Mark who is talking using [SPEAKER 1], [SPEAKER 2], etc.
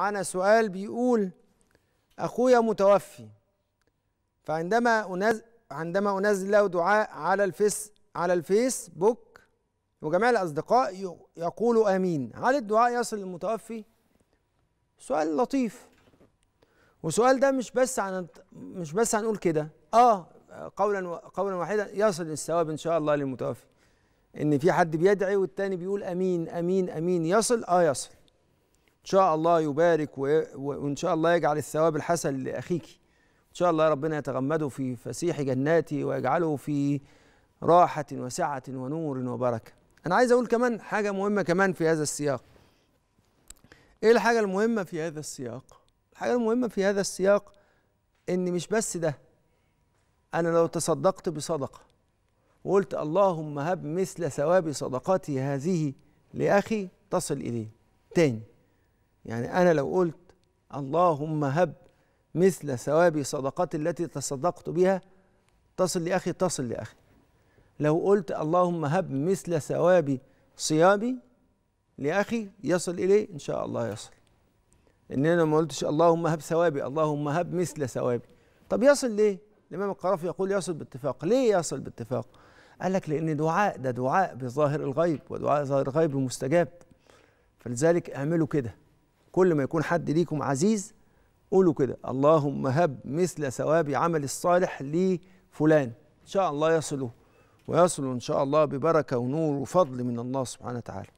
[SPEAKER 1] معانا سؤال بيقول أخويا متوفي فعندما أنزل عندما أنزل له دعاء على الفيس على الفيسبوك وجميع الأصدقاء يقولوا آمين هل الدعاء يصل للمتوفي؟ سؤال لطيف وسؤال ده مش بس عن مش بس هنقول كده اه قولا قولا واحدا يصل الثواب ان شاء الله للمتوفي ان في حد بيدعي والتاني بيقول امين امين امين يصل اه يصل شاء الله يبارك وإن شاء الله يجعل الثواب الحسن لأخيك إن شاء الله ربنا يتغمده في فسيح جناته ويجعله في راحة وسعة ونور وبركة أنا عايز أقول كمان حاجة مهمة كمان في هذا السياق إيه الحاجة المهمة في هذا السياق؟ الحاجة المهمة في هذا السياق إن مش بس ده أنا لو تصدقت بصدقة وقلت اللهم هب مثل ثواب صدقتي هذه لأخي تصل إليه تاني يعني أنا لو قلت اللهم هب مثل ثواب صدقات التي تصدقت بها تصل لأخي تصل لأخي لو قلت اللهم هب مثل ثواب صيامي لأخي يصل إليه إن شاء الله يصل إن أنا ما قلتش اللهم هب ثوابي اللهم هب مثل ثوابي طب يصل ليه؟ الإمام القرافي يقول يصل باتفاق ليه يصل باتفاق؟ قال لك لأن دعاء ده دعاء بظاهر الغيب ودعاء ظاهر الغيب مستجاب فلذلك اعملوا كده كل ما يكون حد ليكم عزيز قولوا كده اللهم هب مثل ثواب عمل الصالح لفلان إن شاء الله يصله ويصل إن شاء الله ببركة ونور وفضل من الله سبحانه وتعالى